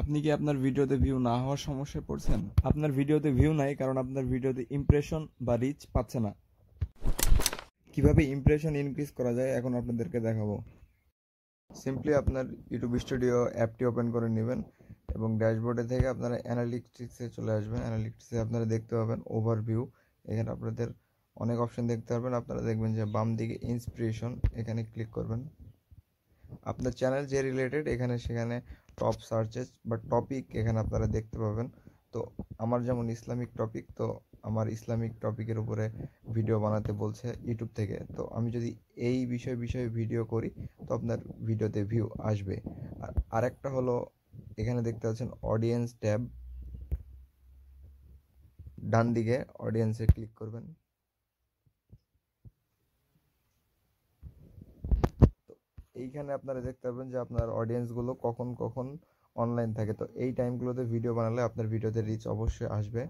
আপনি কি আপনার ভিডিওতে ভিউ না হওয়ার সমস্যায় পড়ছেন আপনার ভিডিওতে ভিউ নাই কারণ আপনার ভিডিওতে ইমপ্রেশন বা রিচ পাচ্ছে না কিভাবে ইমপ্রেশন ইনক্রিজ করা যায় এখন আপনাদেরকে দেখাবো সিম্পলি আপনার ইউটিউব স্টুডিও অ্যাপটি ওপেন করে নেবেন এবং ড্যাশবোর্ডে থেকে আপনারা অ্যানালিটিক্সে চলে আসবেন অ্যানালিটিক্সে আপনারা দেখতে পাবেন ওভারভিউ এখানে আপনাদের অনেক অপশন দেখতে পারবেন আপনারা দেখবেন যে বাম দিকে ইন্সপিরেশন এখানে ক্লিক করবেন আপনার চ্যানেল যে রিলেটেড এখানে সেখানে টপ সার্চেস বা টপিক এখানে আপনারা দেখতে পাবেন তো আমার যেমন ইসলামিক টপিক তো আমার ইসলামিক টপিকের উপরে ভিডিও বানাতে বলছে ইউটিউব থেকে তো আমি যদি এই বিষয় বিষয়ে ভিডিও করি তো আপনার ভিডিওতে ভিউ আসবে আর আরেকটা হলো এখানে দেখতে পাচ্ছেন অডিয়েন্স ট্যাব ডান দিকে অডিয়েন্সে ক্লিক করবেন এইখানে আপনারা দেখতে পাবেন যে আপনার অডিয়েন্সগুলো কখন কখন অনলাইন থাকে তো এই টাইমগুলোতে ভিডিও বানালে আপনার ভিডিওতে রিচ অবশ্যই আসবে